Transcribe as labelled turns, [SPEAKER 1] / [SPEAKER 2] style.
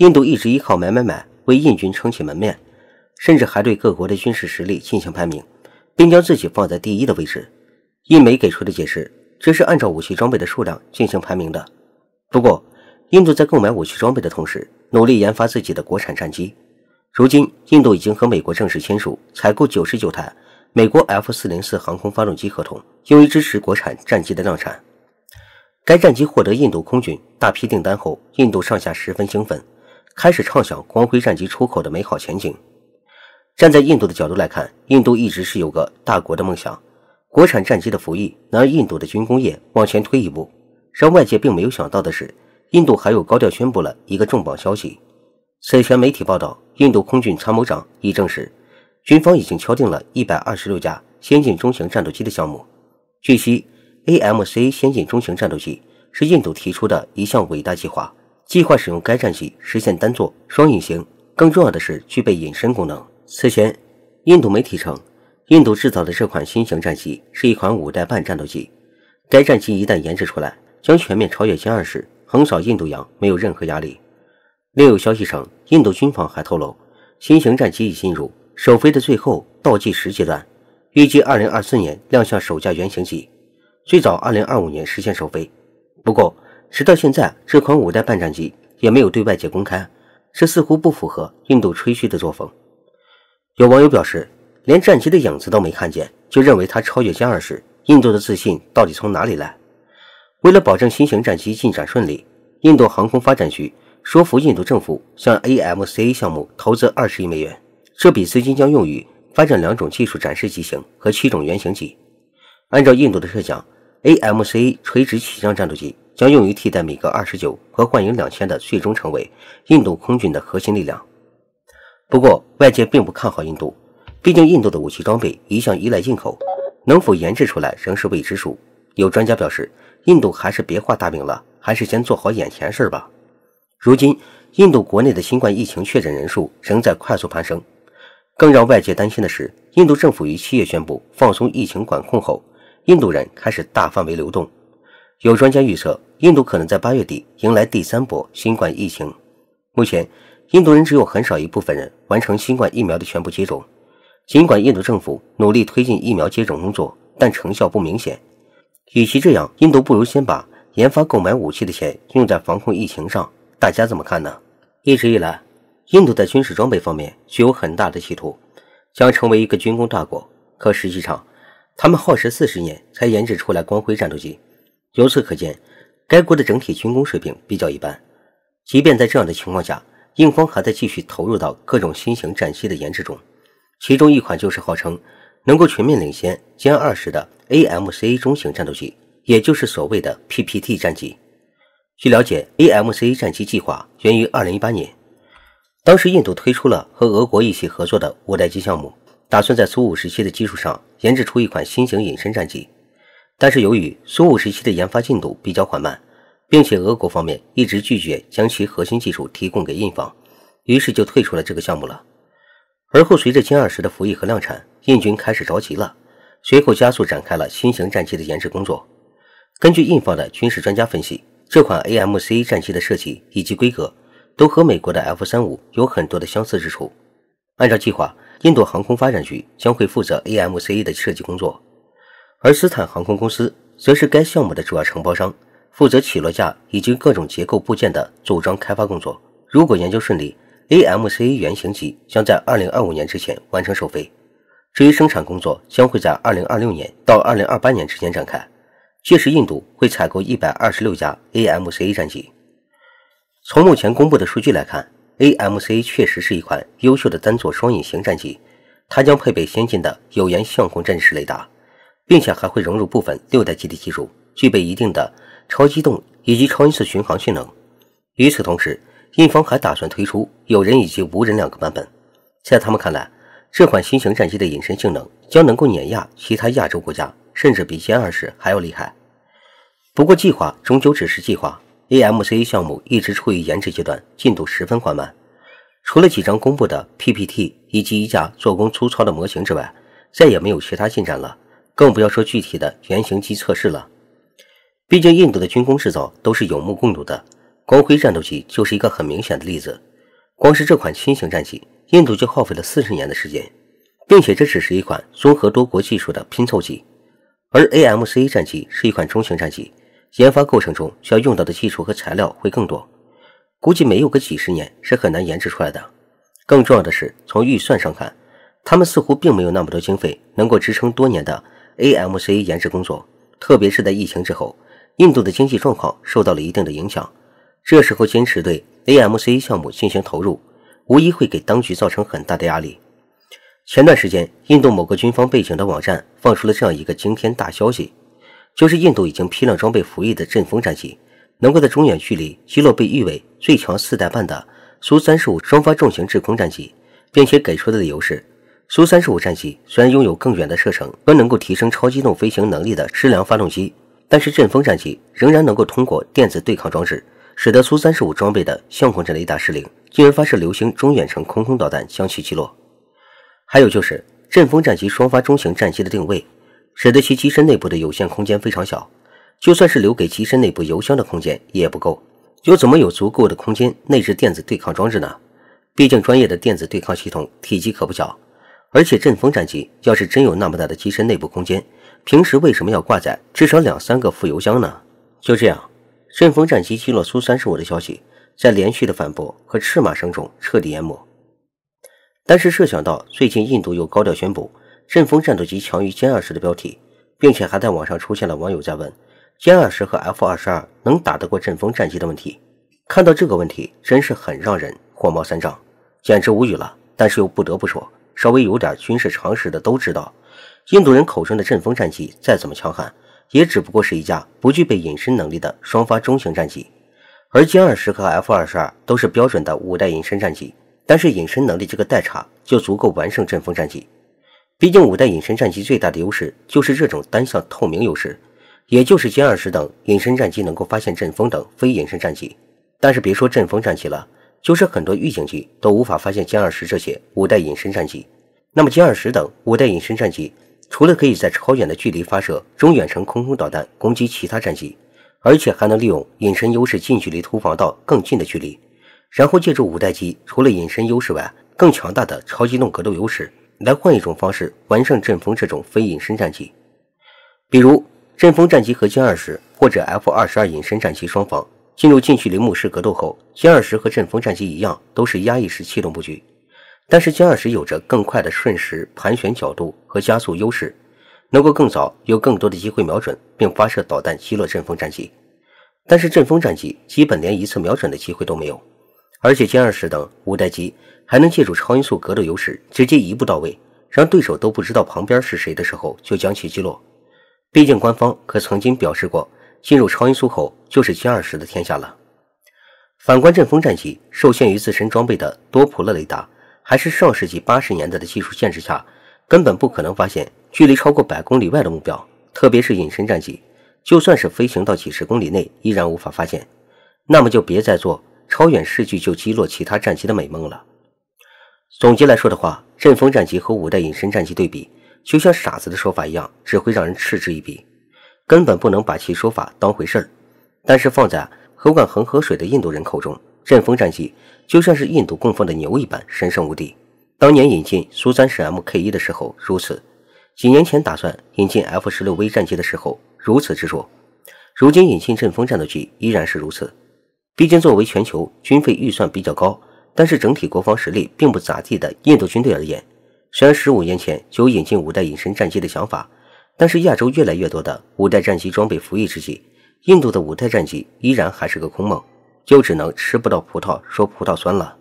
[SPEAKER 1] 印度一直依靠买买买为印军撑起门面，甚至还对各国的军事实力进行排名，并将自己放在第一的位置。印媒给出的解释，这是按照武器装备的数量进行排名的。不过，印度在购买武器装备的同时，努力研发自己的国产战机。如今，印度已经和美国正式签署采购九十九台美国 F 四零四航空发动机合同，用于支持国产战机的量产。该战机获得印度空军大批订单后，印度上下十分兴奋。开始畅想光辉战机出口的美好前景。站在印度的角度来看，印度一直是有个大国的梦想，国产战机的服役能让印度的军工业往前推一步。让外界并没有想到的是，印度还有高调宣布了一个重磅消息。此前媒体报道，印度空军参谋长已证实，军方已经敲定了126架先进中型战斗机的项目。据悉，AMC 先进中型战斗机是印度提出的一项伟大计划。计划使用该战机实现单座双隐形，更重要的是具备隐身功能。此前，印度媒体称，印度制造的这款新型战机是一款五代半战斗机。该战机一旦研制出来，将全面超越歼二十，横扫印度洋没有任何压力。另有消息称，印度军方还透露，新型战机已进入首飞的最后倒计时阶段，预计二零二四年亮相首架原型机，最早二零二五年实现首飞。不过，直到现在，这款五代半战机也没有对外界公开，这似乎不符合印度吹嘘的作风。有网友表示，连战机的影子都没看见，就认为它超越歼二十，印度的自信到底从哪里来？为了保证新型战机进展顺利，印度航空发展局说服印度政府向 AMCA 项目投资二十亿美元，这笔资金将用于发展两种技术展示机型和七种原型机。按照印度的设想，AMCA 垂直起降战斗机。将用于替代米格二十九和幻影两千的，最终成为印度空军的核心力量。不过，外界并不看好印度，毕竟印度的武器装备一向依赖进口，能否研制出来仍是未知数。有专家表示，印度还是别画大饼了，还是先做好眼前事吧。如今，印度国内的新冠疫情确诊人数仍在快速攀升。更让外界担心的是，印度政府于七月宣布放松疫情管控后，印度人开始大范围流动。有专家预测。印度可能在八月底迎来第三波新冠疫情。目前，印度人只有很少一部分人完成新冠疫苗的全部接种。尽管印度政府努力推进疫苗接种工作，但成效不明显。与其这样，印度不如先把研发、购买武器的钱用在防控疫情上。大家怎么看呢？一直以来，印度在军事装备方面具有很大的企图，将成为一个军工大国。可实际上，他们耗时四十年才研制出来光辉战斗机。由此可见。该国的整体军工水平比较一般，即便在这样的情况下，印方还在继续投入到各种新型战机的研制中。其中一款就是号称能够全面领先歼二十的 AMC a 中型战斗机，也就是所谓的 PPT 战机。据了解，AMC a 战机计划源于2018年，当时印度推出了和俄国一起合作的五代机项目，打算在苏五时期的基础上研制出一款新型隐身战机。但是由于苏五时期的研发进度比较缓慢，并且俄国方面一直拒绝将其核心技术提供给印方，于是就退出了这个项目了。而后随着歼二十的服役和量产，印军开始着急了，随后加速展开了新型战机的研制工作。根据印方的军事专家分析，这款 AMC 战机的设计以及规格都和美国的 F 三五有很多的相似之处。按照计划，印度航空发展局将会负责 AMC 的设计工作。而斯坦航空公司则是该项目的主要承包商，负责起落架以及各种结构部件的组装开发工作。如果研究顺利，AMC a 原型机将在2025年之前完成首飞。至于生产工作，将会在2026年到2028年之间展开。届时，印度会采购126架 AMC a 战机。从目前公布的数据来看，AMC 确实是一款优秀的单座双引擎战机，它将配备先进的有源相控阵式雷达。并且还会融入部分六代机的技术，具备一定的超机动以及超音速巡航性能。与此同时，印方还打算推出有人以及无人两个版本。在他们看来，这款新型战机的隐身性能将能够碾压其他亚洲国家，甚至比歼二十还要厉害。不过，计划终究只是计划，AMC 项目一直处于研制阶段，进度十分缓慢。除了几张公布的 PPT 以及一架做工粗糙的模型之外，再也没有其他进展了。更不要说具体的原型机测试了。毕竟印度的军工制造都是有目共睹的，光辉战斗机就是一个很明显的例子。光是这款轻型战机，印度就耗费了四十年的时间，并且这只是一款综合多国技术的拼凑机。而 AMC 战机是一款中型战机，研发过程中需要用到的技术和材料会更多，估计没有个几十年是很难研制出来的。更重要的是，从预算上看，他们似乎并没有那么多经费能够支撑多年的。AMC 研制工作，特别是在疫情之后，印度的经济状况受到了一定的影响。这时候坚持对 AMC 项目进行投入，无疑会给当局造成很大的压力。前段时间，印度某个军方背景的网站放出了这样一个惊天大消息，就是印度已经批量装备服役的阵风战机，能够在中远距离击落被誉为最强四代半的苏三十五双发重型制空战机，并且给出的理由是。苏三十五战机虽然拥有更远的射程和能够提升超机动飞行能力的矢量发动机，但是阵风战机仍然能够通过电子对抗装置，使得苏三十五装备的相控阵雷达失灵，进而发射流星中远程空空导弹将其击落。还有就是阵风战机双发中型战机的定位，使得其机身内部的有限空间非常小，就算是留给机身内部油箱的空间也不够，又怎么有足够的空间内置电子对抗装置呢？毕竟专业的电子对抗系统体积可不小。而且阵风战机要是真有那么大的机身内部空间，平时为什么要挂载至少两三个副油箱呢？就这样，阵风战机击落苏三十五的消息，在连续的反驳和斥骂声中彻底淹没。但是，设想到最近印度又高调宣布阵风战斗机强于歼二十的标题，并且还在网上出现了网友在问歼二十和 F 二十二能打得过阵风战机的问题。看到这个问题，真是很让人火冒三丈，简直无语了。但是又不得不说。稍微有点军事常识的都知道，印度人口中的阵风战机再怎么强悍，也只不过是一架不具备隐身能力的双发中型战机。而歼二十和 F 二十二都是标准的五代隐身战机，单是隐身能力这个代差就足够完胜阵风战机。毕竟五代隐身战机最大的优势就是这种单向透明优势，也就是歼二十等隐身战机能够发现阵风等非隐身战机，但是别说阵风战机了。就是很多预警机都无法发现歼二十这些五代隐身战机。那么，歼二十等五代隐身战机除了可以在超远的距离发射中远程空空导弹攻击其他战机，而且还能利用隐身优势近距离突防到更近的距离，然后借助五代机除了隐身优势外更强大的超机动格斗优势，来换一种方式完胜阵风这种非隐身战机。比如，阵风战机和歼二十或者 F 二十二隐身战机双方进入近距离目视格斗后，歼二十和阵风战机一样，都是压抑式气动布局，但是歼二十有着更快的瞬时盘旋角度和加速优势，能够更早有更多的机会瞄准并发射导弹击落阵风战机。但是阵风战机基本连一次瞄准的机会都没有，而且歼二十等五代机还能借助超音速格斗优势，直接一步到位，让对手都不知道旁边是谁的时候就将其击落。毕竟官方可曾经表示过。进入超音速后，就是歼二十的天下了。反观阵风战机，受限于自身装备的多普勒雷达，还是上世纪八十年代的技术限制下，根本不可能发现距离超过百公里外的目标，特别是隐身战机，就算是飞行到几十公里内，依然无法发现。那么就别再做超远视距就击落其他战机的美梦了。总结来说的话，阵风战机和五代隐身战机对比，就像傻子的说法一样，只会让人嗤之以鼻。根本不能把其说法当回事儿，但是放在喝惯恒河水的印度人口中，阵风战机就像是印度供奉的牛一般神圣无敌。当年引进苏 30MK 一的时候如此，几年前打算引进 F16V 战机的时候如此执着，如今引进阵风战斗机依然是如此。毕竟作为全球军费预算比较高，但是整体国防实力并不咋地的印度军队而言，虽然十五年前就引进五代隐身战机的想法。但是亚洲越来越多的五代战机装备服役之际，印度的五代战机依然还是个空梦，就只能吃不到葡萄说葡萄酸了。